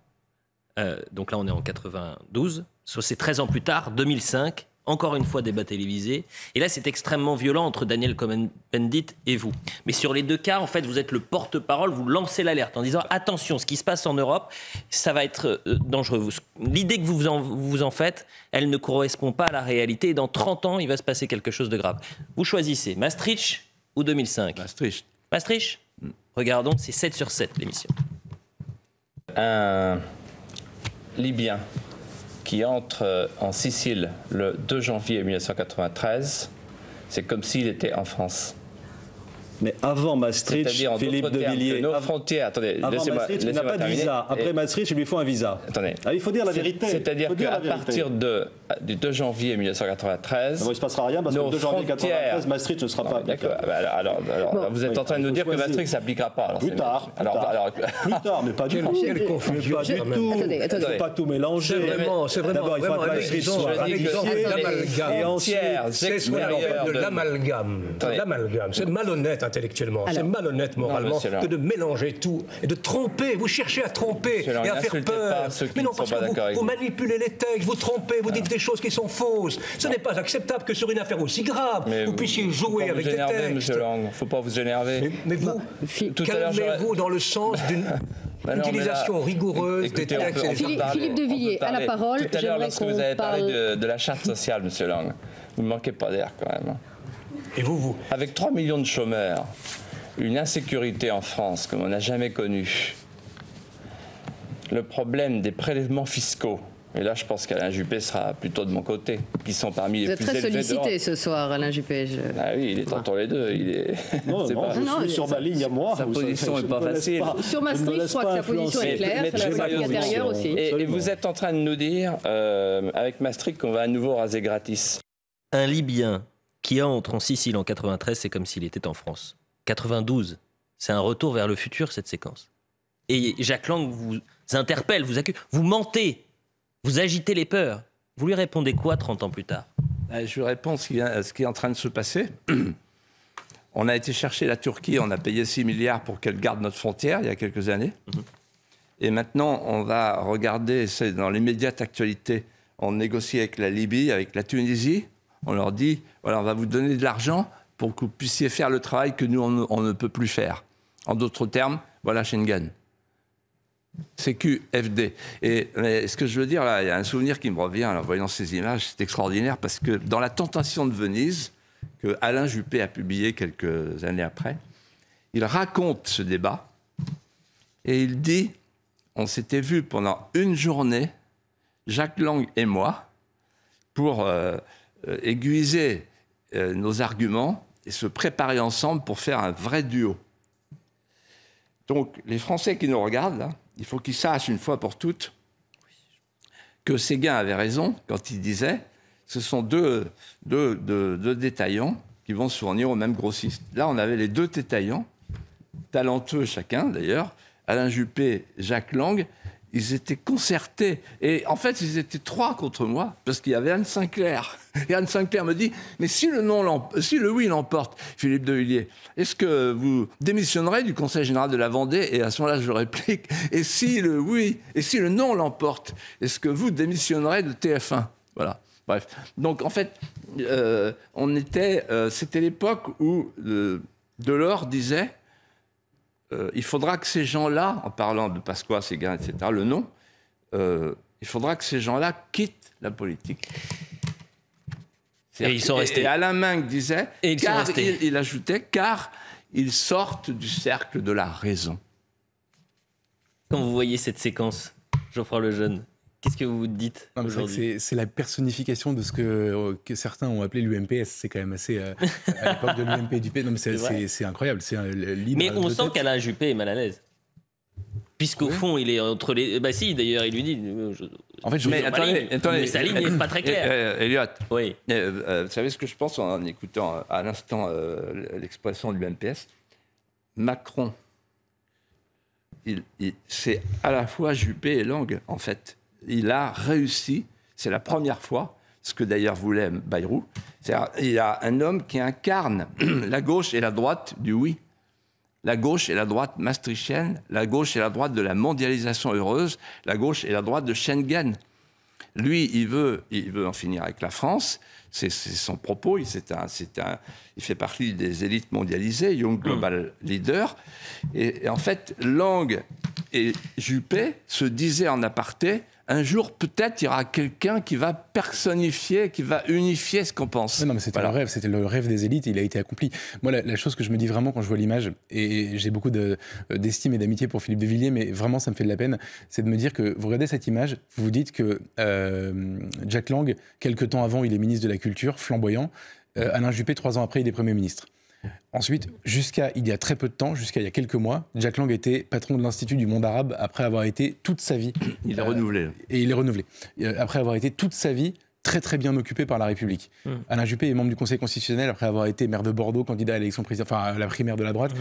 euh, donc là on est en 92, c'est 13 ans plus tard, 2005, encore une fois débat télévisé. Et là, c'est extrêmement violent entre Daniel Cohen-Bendit et vous. Mais sur les deux cas, en fait, vous êtes le porte-parole, vous lancez l'alerte en disant attention, ce qui se passe en Europe, ça va être euh, dangereux. L'idée que vous en, vous en faites, elle ne correspond pas à la réalité. Et dans 30 ans, il va se passer quelque chose de grave. Vous choisissez Maastricht ou 2005 Maastricht. Maastricht mm. Regardons, c'est 7 sur 7 l'émission. Un euh, Libyen qui entre euh, en Sicile le 2 janvier 1993, c'est comme s'il était en France. Mais avant Maastricht, Philippe de Villiers. Nos frontières, attendez, avant Maastricht, il n'a pas de visa. Après Maastricht, il lui faut un visa. Attendez. Ah, il faut dire la vérité. C'est-à-dire qu'à partir de, du 2 janvier 1993. il ne se passera rien parce que le 2 janvier 1993, Maastricht ne sera pas ah, D'accord. Ah, bah, alors, vous êtes en train de nous dire que Maastricht ne s'appliquera pas. plus tard. Plus tard. mais pas du tout. Pas du tout. Il ne faut pas tout mélanger. C'est vraiment. D'abord, il faut que Maastricht soit Et entière. C'est ce qu'on appelle de l'amalgame. L'amalgame. C'est malhonnête intellectuellement, c'est malhonnête moralement que de mélanger tout et de tromper. Vous cherchez à tromper et à faire peur. Mais non, parce que vous, vous, manipulez les textes, vous trompez, vous dites des choses qui sont fausses. Ce n'est pas acceptable que sur une affaire aussi grave, vous, puissiez jouer avec les textes. Lang, faut pas vous énerver. Mais, vous, bah, calmez-vous dans le sens d'une bah utilisation rigoureuse des textes. Philippe, de à la parole. Tout à l'heure, lorsque vous avez parlé de, de la charte sociale, Monsieur Lang, vous ne manquez pas d'air quand même. Et vous, vous Avec 3 millions de chômeurs, une insécurité en France comme on n'a jamais connue, le problème des prélèvements fiscaux, et là, je pense qu'Alain Juppé sera plutôt de mon côté, qui sont parmi les vous êtes très sollicité ce soir, Alain Juppé. Ah oui, il est entre les deux. Il Non, non, ah sur ma ligne à moi. Sa position n'est pas facile. Sur Maastricht, je crois que sa position est claire. Je la politique intérieure aussi. Et, vous êtes en train de nous dire, euh, avec Maastricht, qu'on va à nouveau raser gratis. Un Libyen qui entre en Sicile en 93, c'est comme s'il était en France. 92, c'est un retour vers le futur, cette séquence. Et Jacques Lang vous interpelle, vous accuse, vous mentez, vous agitez les peurs. Vous lui répondez quoi 30 ans plus tard bah, Je réponds à ce qui est en train de se passer. On a été chercher la Turquie, on a payé 6 milliards pour qu'elle garde notre frontière il y a quelques années. Mhm. Et maintenant, on va regarder, c'est dans l'immédiate actualité, on négocie avec la Libye, avec la Tunisie, on leur dit, voilà, on va vous donner de l'argent pour que vous puissiez faire le travail que nous, on, ne peut plus faire. En d'autres termes, voilà Schengen. CQFD. Et ce que je veux dire, là, il y a un souvenir qui me revient en voyant ces images, c'est extraordinaire, parce que dans La Tentation de Venise, que Alain Juppé a publié quelques années après, il raconte ce débat et il dit on s'était vu pendant une journée, Jacques Lang et moi, pour euh, euh, aiguiser euh, nos arguments et se préparer ensemble pour faire un vrai duo. Donc les Français qui nous regardent, il faut qu'ils sachent une fois pour toutes que Séguin avait raison quand il disait ce sont deux, détaillants qui vont se fournir au même grossiste. Là, on avait les deux détaillants, talentueux chacun d'ailleurs, Alain Juppé, Jacques Lang, ils étaient concertés. Et en fait, ils étaient trois contre moi, parce qu'il y avait Anne Sinclair. Et Anne Sinclair me dit Mais si le, non si le oui l'emporte, Philippe de Villiers, est-ce que vous démissionnerez du Conseil général de la Vendée Et à ce moment-là, je réplique Et si le oui, et si le non l'emporte, est-ce que vous démissionnerez de TF1 Voilà. Bref. Donc, en fait, euh, on était. Euh, c'était l'époque où De euh, Delors disait euh, il faudra que ces gens-là, en parlant de Pasqua, Séguin, etc., le nom, euh, il faudra que ces gens-là quittent la politique. Et ils sont restés. Et, la main, disait, et car, Il, il ajoutait, car ils sortent du cercle de la raison. Quand vous voyez cette séquence, Geoffroy Lejeune, Qu'est-ce que vous dites C'est la personnification de ce que, euh, certains ont appelé l'UMPS. C'est quand même assez euh, à l'époque de l'UMP P. Non, mais c'est incroyable. C'est euh, Mais on sent qu'Alain Juppé est mal à l'aise. Puisqu'au fond, il est entre les. Bah si, d'ailleurs, il lui dit. En fait, je mais, attendez, mais sa ligne n'est pas très claire. Elliot, oui. vous savez ce que je pense en écoutant à l'instant l'expression de l'UMPS Macron, il, c'est à la fois Juppé et Langue, en fait il a réussi, c'est la première fois, ce que d'ailleurs voulait Bayrou, il y a un homme qui incarne la gauche et la droite du oui, la gauche et la droite maastrichtienne, la gauche et la droite de la mondialisation heureuse, la gauche et la droite de Schengen. Lui, il veut, il veut en finir avec la France. C'est son propos. Il, fait partie des élites mondialisées, Young hmm. Global Leader. Et, et en fait, Lang et Juppé se disaient en aparté un jour, peut-être, il y aura quelqu'un qui va personnifier, qui va unifier ce qu'on pense. Non, mais c'était le rêve, c'était le rêve des élites, il a été accompli. Moi, la, chose que je me dis vraiment quand je vois l'image, et j'ai beaucoup euh, d'estime et d'amitié pour Philippe de Villiers, mais vraiment, ça me fait de la peine, c'est de me dire que vous regardez cette image, vous vous dites que euh, Jack Lang, quelques temps avant, il est ministre de la Culture, flamboyant, euh, Alain Juppé, trois ans après, il est Premier ministre. Ensuite, jusqu'à il y a très peu de temps, jusqu'à il y a quelques mois, Jack Lang était patron de l'Institut du monde arabe après avoir été toute sa vie. Il euh, renouvelé. Et il est renouvelé. Euh, après avoir été toute sa vie très très bien occupé par la République. Mmh. Alain Juppé est membre du Conseil constitutionnel après avoir été maire de Bordeaux, candidat à l'élection enfin la primaire de la droite. Mmh.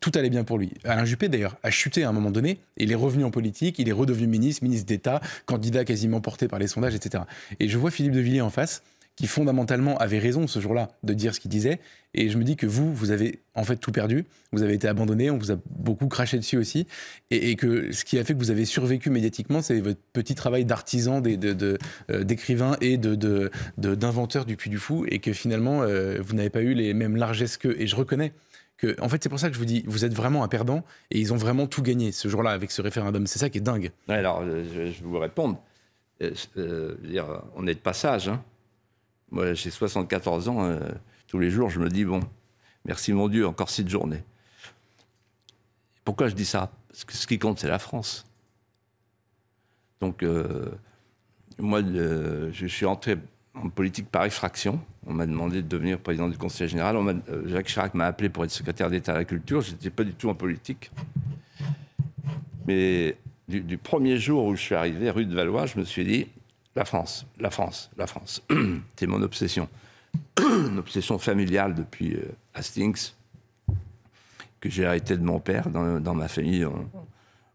Tout allait bien pour lui. Alain Juppé d'ailleurs a chuté à un moment donné, il est revenu en politique, il est redevenu ministre, ministre d'État, candidat quasiment porté par les sondages, etc. Et je vois Philippe de Villiers en face, qui fondamentalement avait raison ce jour-là de dire ce qu'il disait. Et je me dis que vous, vous avez en fait tout perdu, vous avez été abandonné, on vous a beaucoup craché dessus aussi, et, que ce qui a fait que vous avez survécu médiatiquement, c'est votre petit travail d'artisan, euh, d'écrivain de, et d'inventeur du Puy du Fou, et que finalement, euh, vous n'avez pas eu les mêmes largesses qu'eux. Et je reconnais que, en fait, c'est pour ça que je vous dis, vous êtes vraiment un perdant, et ils ont vraiment tout gagné ce jour-là avec ce référendum. C'est ça qui est dingue. Alors, euh, je, vais vous répondre. on est de passage. Hein. Moi, j'ai 74 ans, euh, tous les jours, je me dis, bon, merci mon Dieu, encore cette journée. Pourquoi je dis ça Parce que ce qui compte, c'est la France. Donc, euh, moi, je suis entré en politique par effraction. On m'a demandé de devenir président du Conseil général. Euh, Jacques Chirac m'a appelé pour être secrétaire d'État à la culture. Je n'étais pas du tout en politique. Mais du, premier jour où je suis arrivé, rue de Valois, je me suis dit, la France, la France, la France. C'est mon obsession. Une obsession familiale depuis Hastings, euh, que j'ai arrêté de mon père. Dans, ma famille,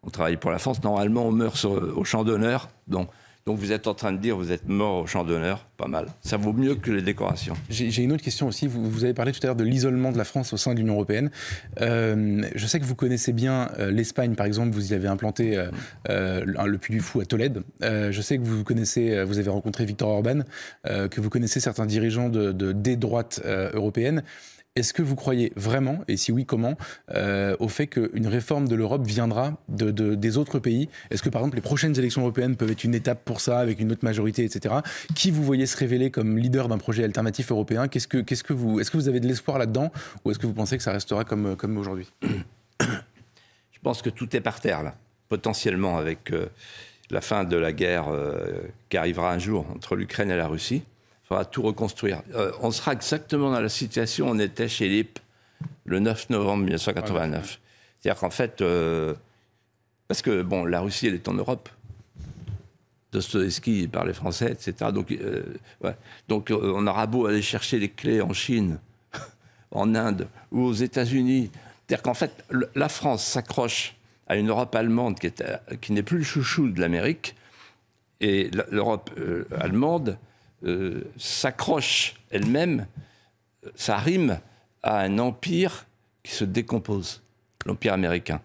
on, travaille pour la France. Normalement, on meurt au champ d'honneur. Donc, donc vous êtes en train de dire vous êtes mort au champ d'honneur, pas mal. Ça vaut mieux que les décorations. J'ai une autre question aussi. Vous, avez parlé tout à l'heure de l'isolement de la France au sein de l'Union européenne. Euh, je sais que vous connaissez bien euh, l'Espagne, par exemple. Vous y avez implanté euh, le Puy du Fou à Tolède. je sais que vous connaissez, vous avez rencontré Victor Orban, que vous connaissez certains dirigeants de, de des droites européennes. Est-ce que vous croyez vraiment, et si oui, comment, euh, au fait qu'une réforme de l'Europe viendra de, des autres pays Est-ce que par exemple les prochaines élections européennes peuvent être une étape pour ça, avec une autre majorité, etc. Qui vous voyez se révéler comme leader d'un projet alternatif européen Qu'est-ce que, qu'est-ce que Est-ce que vous avez de l'espoir là-dedans Ou est-ce que vous pensez que ça restera comme, comme aujourd'hui Je pense que tout est par terre là, potentiellement avec euh, la fin de la guerre euh, qui arrivera un jour entre l'Ukraine et la Russie. Il faudra tout reconstruire. Euh, on sera exactement dans la situation où on était chez LIP le 9 novembre 1989. C'est-à-dire qu'en fait, euh, parce que bon, la Russie, elle est en Europe. Dostoevsky les français, etc. Donc, euh, Donc on aura beau aller chercher les clés en Chine, en Inde ou aux États-Unis. C'est-à-dire qu'en fait, la France s'accroche à une Europe allemande qui, est, qui n'est plus le chouchou de l'Amérique. Et l'Europe allemande euh, s'accroche elle-même, ça euh, rime à un empire qui se décompose, l'empire américain.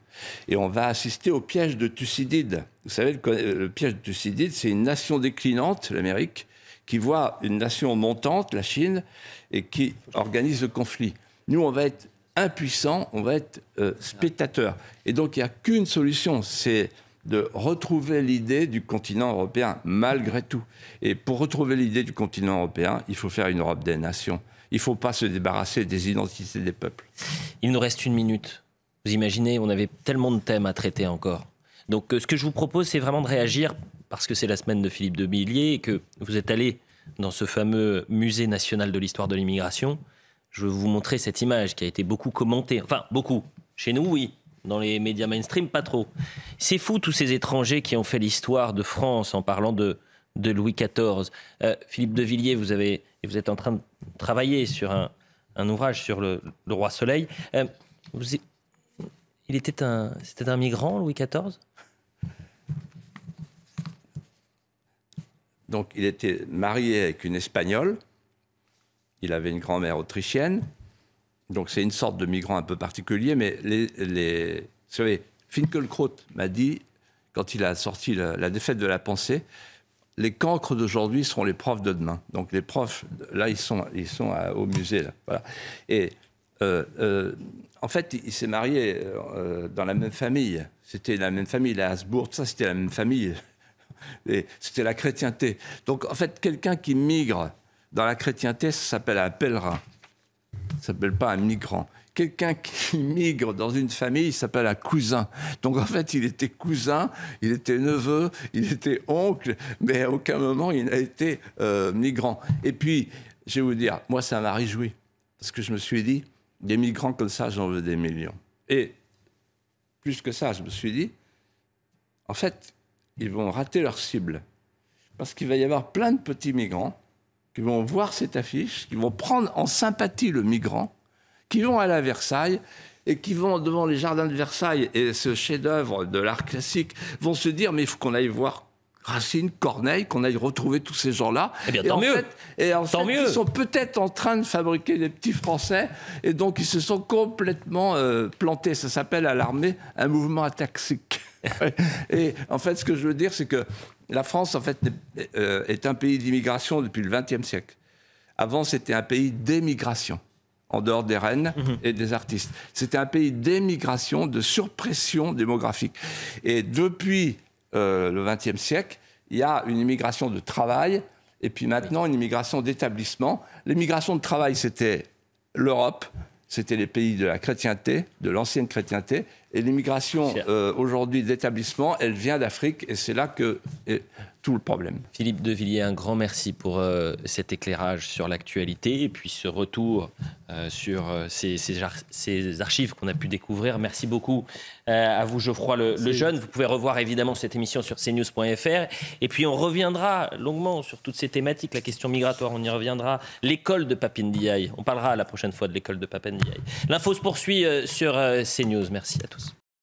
Et on va assister au piège de Thucydide. Vous savez, euh, le, piège de Thucydide, c'est une nation déclinante, l'Amérique, qui voit une nation montante, la Chine, et qui organise le conflit. Nous, on va être impuissants, on va être spectateurs. Et donc, il n'y a qu'une solution, c'est de retrouver l'idée du continent européen, malgré tout. Et pour retrouver l'idée du continent européen, il faut faire une Europe des nations. Il ne faut pas se débarrasser des identités des peuples. Il nous reste une minute. Vous imaginez, on avait tellement de thèmes à traiter encore. Donc euh, ce que je vous propose, c'est vraiment de réagir, parce que c'est la semaine de Philippe de Millier et que vous êtes allé dans ce fameux musée national de l'histoire de l'immigration. Je vais vous montrer cette image qui a été beaucoup commentée. Enfin, beaucoup. Chez nous, oui dans les médias mainstream, pas trop. C'est fou tous ces étrangers qui ont fait l'histoire de France en parlant de, de Louis XIV. Euh, Philippe de Villiers, vous, avez, vous êtes en train de travailler sur un, ouvrage sur le, roi Soleil. Euh, il était un, c'était un migrant, Louis XIV Donc il était marié avec une Espagnole, il avait une grand-mère autrichienne, donc c'est une sorte de migrant un peu particulier, mais les, vous savez, Finkelkraut m'a dit, quand il a sorti la, défaite de la pensée, les cancres d'aujourd'hui seront les profs de demain. Donc les profs, là, ils sont, ils sont au musée. Et euh, euh, en fait, il s'est marié euh, dans la même famille. C'était la même famille, la Habsbourg, ça, c'était la même famille. C'était la chrétienté. Donc, en fait, quelqu'un qui migre dans la chrétienté, s'appelle un pèlerin ne s'appelle pas un migrant. Quelqu'un qui migre dans une famille s'appelle un cousin. Donc en fait, il était cousin, il était neveu, il était oncle, mais à aucun moment il n'a été euh, migrant. Et puis, je vais vous dire, moi, ça m'a réjoui. Parce que je me suis dit, des migrants comme ça, j'en veux des millions. Et plus que ça, je me suis dit, en fait, ils vont rater leur cible. Parce qu'il va y avoir plein de petits migrants qui vont voir cette affiche, qui vont prendre en sympathie le migrant, qui vont aller à Versailles et qui vont devant les jardins de Versailles et ce chef-d'œuvre de l'art classique, vont se dire mais il faut qu'on aille voir Racine, Corneille, qu'on aille retrouver tous ces gens-là. Eh bien, tant et en mieux. Fait, et en fait, ils sont peut-être en train de fabriquer des petits Français, et donc ils se sont complètement euh, plantés. Ça s'appelle à l'armée un mouvement ataxique. et en fait, ce que je veux dire, c'est que la France, en fait, euh, est un pays d'immigration depuis le XXe siècle. Avant, c'était un pays d'émigration, en dehors des reines mhm. et des artistes. C'était un pays d'émigration, de surpression démographique. Et depuis euh, le XXe siècle, il y a une immigration de travail et puis maintenant une immigration d'établissement. L'immigration de travail, c'était l'Europe c'était les pays de la chrétienté, de l'ancienne chrétienté. Et l'immigration euh, aujourd'hui d'établissement, elle vient d'Afrique et c'est là que tout le problème. Philippe Devilliers, un grand merci pour euh, cet éclairage sur l'actualité et puis ce retour euh, sur euh, ces, archives qu'on a pu découvrir. Merci beaucoup à vous, Geoffroy le, Jeune. Vous pouvez revoir évidemment cette émission sur cnews.fr. Et puis on reviendra longuement sur toutes ces thématiques, la question migratoire, on y reviendra. L'école de Papindiaï, on parlera la prochaine fois de l'école de Papindiaï. L'info se poursuit sur CNews. Merci à tous.